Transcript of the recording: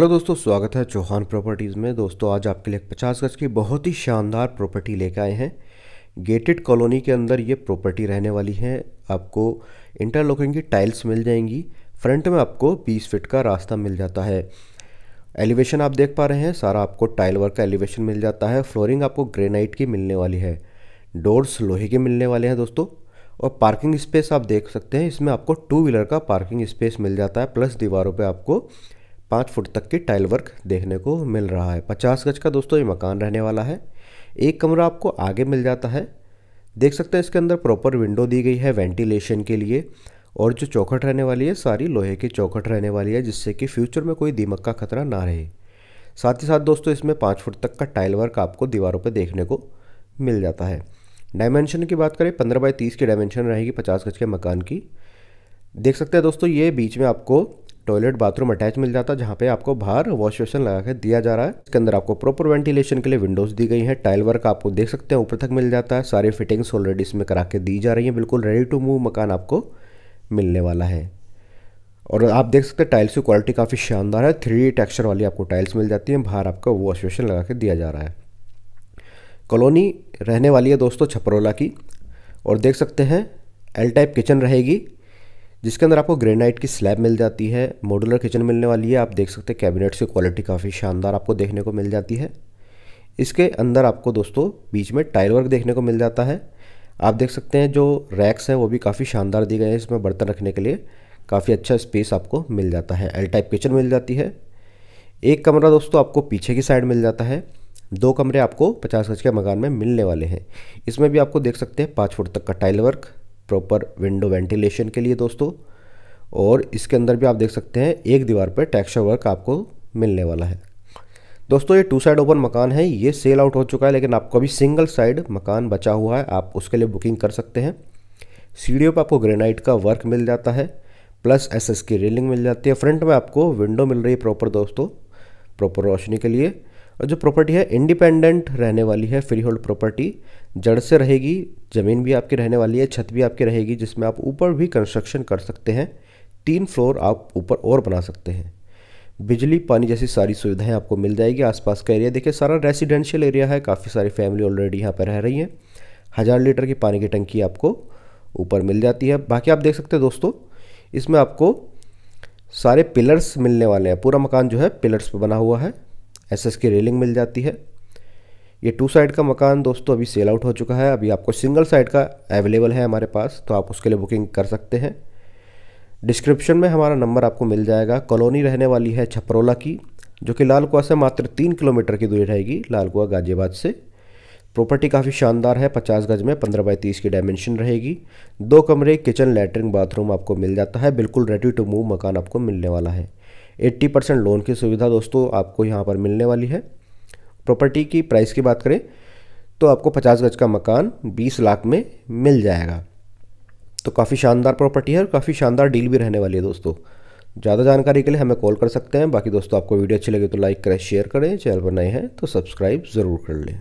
hello दोस्तों स्वागत है चौहान प्रॉपर्टीज़ में दोस्तों आज आपके लिए पचास गज की बहुत ही शानदार प्रॉपर्टी लेकर आए हैं गेटेड कॉलोनी के अंदर ये प्रॉपर्टी रहने वाली है आपको इंटरलॉकिंग की टाइल्स मिल जाएंगी फ्रंट में आपको 20 फीट का रास्ता मिल जाता है एलिवेशन आप देख पा रहे हैं सारा आपको टाइल वर्क का एलिवेशन मिल जाता है फ्लोरिंग आपको ग्रेनाइट की मिलने वाली है डोर्स लोहे के मिलने वाले हैं दोस्तों और पार्किंग स्पेस आप देख सकते हैं इसमें आपको टू व्हीलर का पार्किंग स्पेस मिल जाता है प्लस दीवारों पर आपको पाँच फुट तक की टाइल वर्क देखने को मिल रहा है पचास गज का दोस्तों ये मकान रहने वाला है एक कमरा आपको आगे मिल जाता है देख सकते हैं इसके अंदर प्रॉपर विंडो दी गई है वेंटिलेशन के लिए और जो चौखट रहने वाली है सारी लोहे की चौखट रहने वाली है जिससे कि फ्यूचर में कोई दीमक का खतरा ना रहे साथ ही साथ दोस्तों इसमें पाँच फुट तक का टाइल वर्क आपको दीवारों पर देखने को मिल जाता है डायमेंशन की बात करें पंद्रह बाई तीस की डायमेंशन रहेगी पचास गज के मकान की देख सकते हैं दोस्तों ये बीच में आपको टॉयलेट बाथरूम अटैच मिल जाता है जहाँ पे आपको बाहर वॉश बेसन लगा के दिया जा रहा है इसके अंदर आपको प्रॉपर वेंटिलेशन के लिए विंडोज दी गई है टाइल वर्क आपको देख सकते हैं ऊपर तक मिल जाता है सारी फिटिंग्स ऑलरेडी इसमें करा के दी जा रही है बिल्कुल रेडी टू मूव मकान आपको मिलने वाला है और आप देख सकते हैं टाइल्स की क्वालिटी काफ़ी शानदार है थ्री टेक्सचर वाली आपको टाइल्स मिल जाती हैं बाहर आपका वॉश बेसन लगा के दिया जा रहा है कॉलोनी रहने वाली है दोस्तों छपरोला की और देख सकते हैं एल टाइप किचन रहेगी जिसके अंदर आपको ग्रेनाइट की स्लैब मिल जाती है मॉडुलर किचन मिलने वाली है आप देख सकते हैं कैबिनेट्स की क्वालिटी काफ़ी शानदार आपको देखने को मिल जाती है इसके अंदर आपको दोस्तों बीच में टाइल वर्क देखने को मिल जाता है आप देख सकते हैं जो रैक्स हैं वो भी काफ़ी शानदार दिए गए हैं इसमें बर्तन रखने के लिए काफ़ी अच्छा स्पेस आपको मिल जाता है एल टाइप किचन मिल जाती है एक कमरा दोस्तों आपको पीछे की साइड मिल जाता है दो कमरे आपको पचास गज के मकान में मिलने वाले हैं इसमें भी आपको देख सकते हैं पाँच फुट तक का tile work proper window ventilation के लिए दोस्तों और इसके अंदर भी आप देख सकते हैं एक दीवार पर टेक्सचर वर्क आपको मिलने वाला है दोस्तों ये टू साइड ओपन मकान है ये सेल आउट हो चुका है लेकिन आपको अभी सिंगल साइड मकान बचा हुआ है आप उसके लिए बुकिंग कर सकते हैं सीढ़ियों पर आपको ग्रेनाइट का वर्क मिल जाता है प्लस एस एस की रेलिंग मिल जाती है फ्रंट में आपको विंडो मिल रही है प्रॉपर दोस्तों प्रॉपर रोशनी के लिए और जो प्रॉपर्टी है इंडिपेंडेंट रहने वाली है फ्री होल्ड प्रॉपर्टी जड़ से रहेगी ज़मीन भी आपकी रहने वाली है छत भी आपकी रहेगी जिसमें आप ऊपर भी कंस्ट्रक्शन कर सकते हैं तीन फ्लोर आप ऊपर और बना सकते हैं बिजली पानी जैसी सारी सुविधाएं आपको मिल जाएगी आसपास का एरिया देखिए सारा रेसिडेंशियल एरिया है काफ़ी सारी फैमिली ऑलरेडी यहाँ पर रह रही हैं हज़ार लीटर की पानी की टंकी आपको ऊपर मिल जाती है बाकी आप देख सकते हैं दोस्तों इसमें आपको सारे पिलर्स मिलने वाले हैं पूरा मकान जो है पिलर्स पर बना हुआ है एस की रेलिंग मिल जाती है ये टू साइड का मकान दोस्तों अभी सेल आउट हो चुका है अभी आपको सिंगल साइड का अवेलेबल है हमारे पास तो आप उसके लिए बुकिंग कर सकते हैं डिस्क्रिप्शन में हमारा नंबर आपको मिल जाएगा कॉलोनी रहने वाली है छपरोला की जो कि लाल कुआ से मात्र तीन किलोमीटर की दूरी रहेगी लाल कुआ गाजियाबाद से प्रॉपर्टी काफ़ी शानदार है पचास गज में पंद्रह बाई तीस की डायमेंशन रहेगी दो कमरे किचन लेटरिन बाथरूम आपको मिल जाता है बिल्कुल रेडी टू मूव मकान आपको मिलने वाला है 80 परसेंट लोन की सुविधा दोस्तों आपको यहाँ पर मिलने वाली है प्रॉपर्टी की प्राइस की बात करें तो आपको पचास गज का मकान बीस लाख में मिल जाएगा तो काफ़ी शानदार प्रॉपर्टी है और काफ़ी शानदार डील भी रहने वाली है दोस्तों ज़्यादा जानकारी के लिए हमें कॉल कर सकते हैं बाकी दोस्तों आपको वीडियो अच्छी लगे तो लाइक करें शेयर करें चैनल पर नए हैं तो सब्सक्राइब ज़रूर कर लें